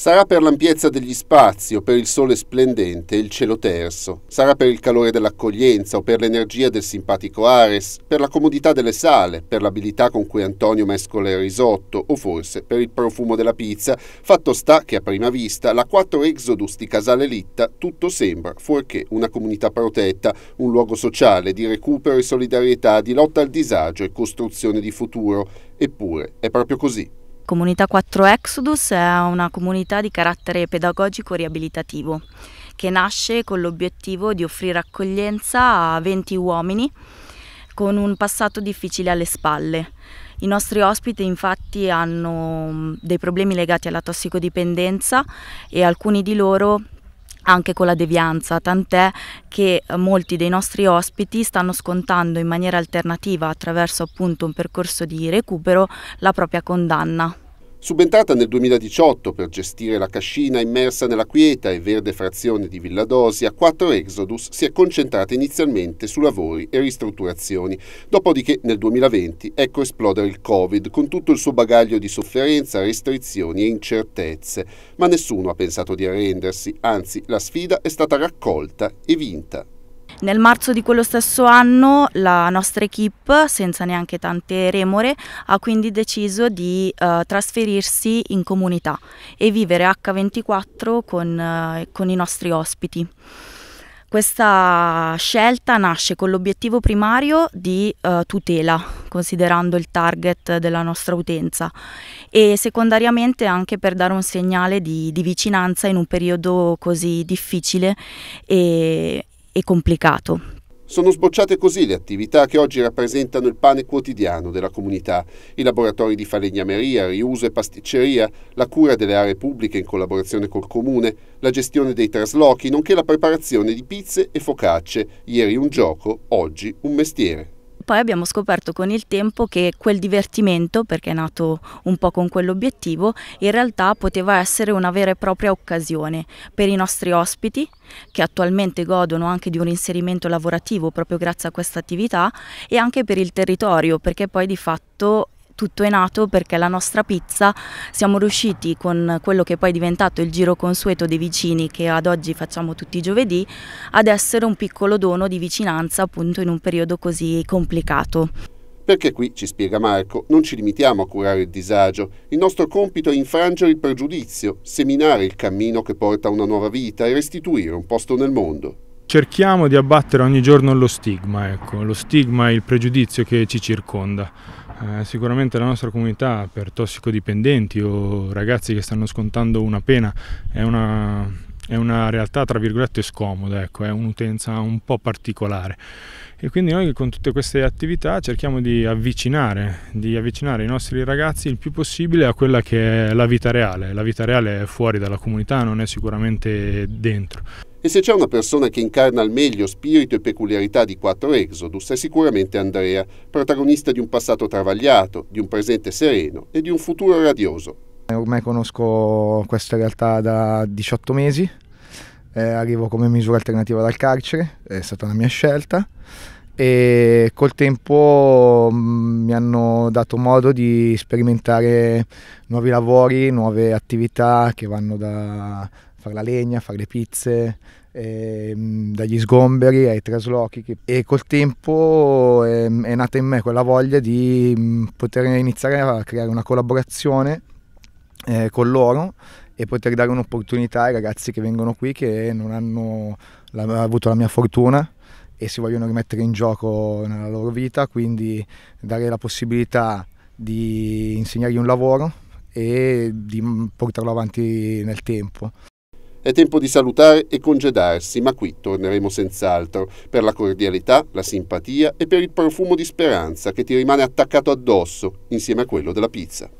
Sarà per l'ampiezza degli spazi o per il sole splendente e il cielo terso. Sarà per il calore dell'accoglienza o per l'energia del simpatico Ares, per la comodità delle sale, per l'abilità con cui Antonio mescola il risotto o forse per il profumo della pizza. Fatto sta che a prima vista la 4 Exodus di Casale Litta tutto sembra fuorché una comunità protetta, un luogo sociale di recupero e solidarietà, di lotta al disagio e costruzione di futuro. Eppure è proprio così. Comunità 4 Exodus è una comunità di carattere pedagogico riabilitativo che nasce con l'obiettivo di offrire accoglienza a 20 uomini con un passato difficile alle spalle. I nostri ospiti infatti hanno mm, dei problemi legati alla tossicodipendenza e alcuni di loro anche con la devianza, tant'è che molti dei nostri ospiti stanno scontando in maniera alternativa attraverso appunto un percorso di recupero la propria condanna. Subentrata nel 2018 per gestire la cascina immersa nella quieta e verde frazione di Villa Dosia, 4 Exodus si è concentrata inizialmente su lavori e ristrutturazioni, dopodiché nel 2020 ecco esplodere il Covid con tutto il suo bagaglio di sofferenza, restrizioni e incertezze, ma nessuno ha pensato di arrendersi, anzi la sfida è stata raccolta e vinta. Nel marzo di quello stesso anno la nostra equip, senza neanche tante remore, ha quindi deciso di eh, trasferirsi in comunità e vivere H24 con, eh, con i nostri ospiti. Questa scelta nasce con l'obiettivo primario di eh, tutela, considerando il target della nostra utenza, e secondariamente anche per dare un segnale di, di vicinanza in un periodo così difficile e, e complicato. Sono sbocciate così le attività che oggi rappresentano il pane quotidiano della comunità, i laboratori di falegnameria, riuso e pasticceria, la cura delle aree pubbliche in collaborazione col comune, la gestione dei traslochi, nonché la preparazione di pizze e focacce, ieri un gioco, oggi un mestiere poi abbiamo scoperto con il tempo che quel divertimento, perché è nato un po' con quell'obiettivo, in realtà poteva essere una vera e propria occasione per i nostri ospiti, che attualmente godono anche di un inserimento lavorativo proprio grazie a questa attività, e anche per il territorio, perché poi di fatto tutto è nato perché la nostra pizza siamo riusciti con quello che poi è diventato il giro consueto dei vicini che ad oggi facciamo tutti i giovedì ad essere un piccolo dono di vicinanza appunto in un periodo così complicato. Perché qui, ci spiega Marco, non ci limitiamo a curare il disagio. Il nostro compito è infrangere il pregiudizio, seminare il cammino che porta a una nuova vita e restituire un posto nel mondo cerchiamo di abbattere ogni giorno lo stigma, ecco, lo stigma e il pregiudizio che ci circonda. Eh, sicuramente la nostra comunità per tossicodipendenti o ragazzi che stanno scontando una pena è una, è una realtà tra virgolette scomoda, ecco, è un'utenza un po' particolare. E quindi noi con tutte queste attività cerchiamo di avvicinare, di avvicinare i nostri ragazzi il più possibile a quella che è la vita reale. La vita reale è fuori dalla comunità, non è sicuramente dentro. E se c'è una persona che incarna al meglio spirito e peculiarità di quattro Exodus è sicuramente Andrea, protagonista di un passato travagliato, di un presente sereno e di un futuro radioso. Eh, ormai conosco questa realtà da 18 mesi, eh, arrivo come misura alternativa dal carcere, è stata la mia scelta e col tempo mm, mi hanno dato modo di sperimentare nuovi lavori, nuove attività che vanno da fare la legna, fare le pizze, eh, dagli sgomberi ai traslochi e col tempo è, ehm, è nata in me quella voglia di mm, poter iniziare a creare una collaborazione eh, con loro e poter dare un'opportunità ai ragazzi che vengono qui che non hanno la, avuto la mia fortuna e si vogliono rimettere in gioco nella loro vita, quindi dare la possibilità di insegnargli un lavoro e di portarlo avanti nel tempo. È tempo di salutare e congedarsi, ma qui torneremo senz'altro, per la cordialità, la simpatia e per il profumo di speranza che ti rimane attaccato addosso, insieme a quello della pizza.